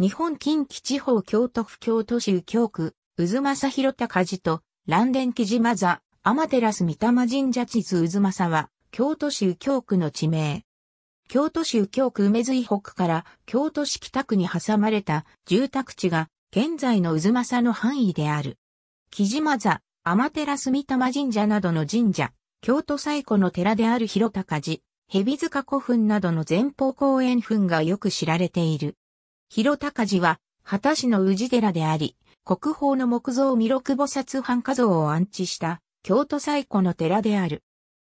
日本近畿地方京都府京都市右京区、渦政広高寺と、蘭電木島座、天照御霊神社地図渦政は、京都市右京区の地名。京都市右京区梅津北から京都市北区に挟まれた住宅地が、現在の渦政の範囲である。木島座、天照御霊神社などの神社、京都最古の寺である広高寺、蛇塚古墳などの前方後円墳がよく知られている。広高寺は、畑市の宇治寺であり、国宝の木造弥勒菩薩半家像を安置した京都最古の寺である。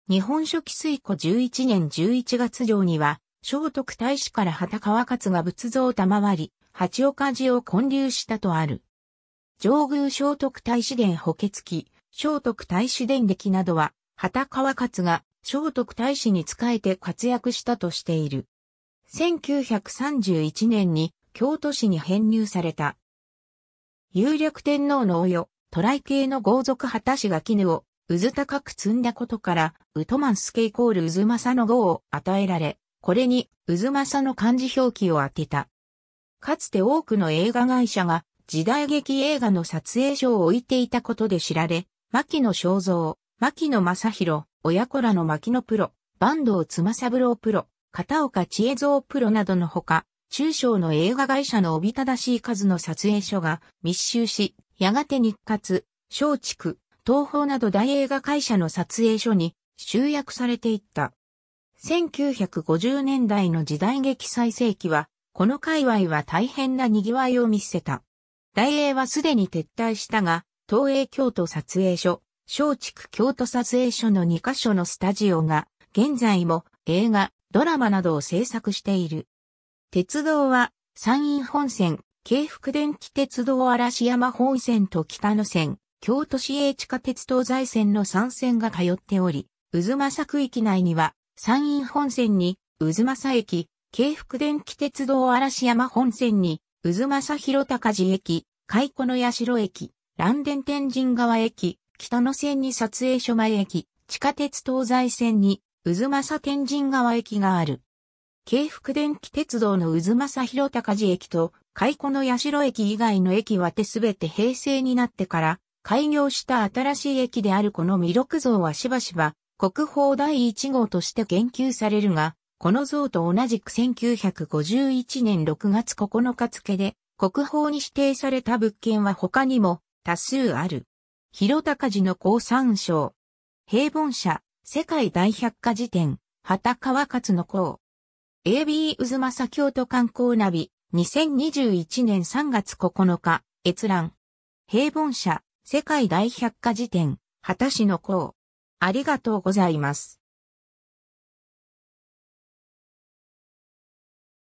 日本書紀水庫11年11月上には、聖徳太子から畑川勝が仏像を賜り、八岡寺を建立したとある。上宮聖徳太子殿補欠記、聖徳太子殿歴などは、畑川勝が聖徳太子に仕えて活躍したとしている。1931年に京都市に編入された。有力天皇のおよ、ライ系の豪族旗氏が絹を、うず高く積んだことから、ウトマンスケイコールうずまさの号を与えられ、これに、うずまさの漢字表記を当てた。かつて多くの映画会社が、時代劇映画の撮影所を置いていたことで知られ、牧野正造、牧野正宏、親子らの牧野プロ、坂東ぶ三郎プロ、片岡千恵蔵プロなどのほか、中小の映画会社のおびただしい数の撮影所が密集し、やがて日活、松竹、東宝など大映画会社の撮影所に集約されていった。1950年代の時代劇最盛期は、この界隈は大変な賑わいを見せた。大映はすでに撤退したが、東映京都撮影所、松竹京都撮影所の2カ所のスタジオが、現在も映画、ドラマなどを制作している。鉄道は、山陰本線、京福電気鉄道嵐山本線と北野線、京都市営地下鉄東西線の3線が通っており、渦政区域内には、山陰本線に、渦政駅、京福電気鉄道嵐山本線に、渦政広高寺駅、海古の社駅、蘭電天神川駅、北野線に撮影所前駅、地下鉄東西線に、渦政天神川駅がある。京福電気鉄道の渦正広高寺駅と、海湖の社駅以外の駅はてすべて平成になってから、開業した新しい駅であるこの弥勒像はしばしば、国宝第1号として言及されるが、この像と同じく1951年6月9日付で、国宝に指定された物件は他にも多数ある。広高寺の高三章。平凡社、世界大百科事典、畑川勝の校。AB 渦政京都観光ナビ、2021年3月9日、閲覧。平凡社、世界大百科事典、果たしの項。ありがとうございます。